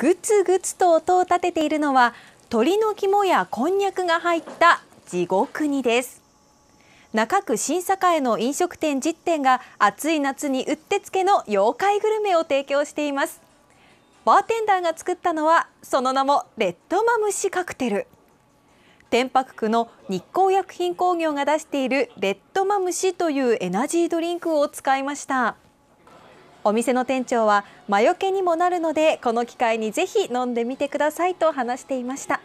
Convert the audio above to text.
ぐつぐつと音を立てているのは鳥の肝やこんにゃくが入った地獄煮です中区新栄の飲食店10店が暑い夏にうってつけの妖怪グルメを提供していますバーテンダーが作ったのはその名もレッドマムシカクテル天白区の日光薬品工業が出しているレッドマムシというエナジードリンクを使いました。お店の店長は魔除けにもなるのでこの機会にぜひ飲んでみてくださいと話していました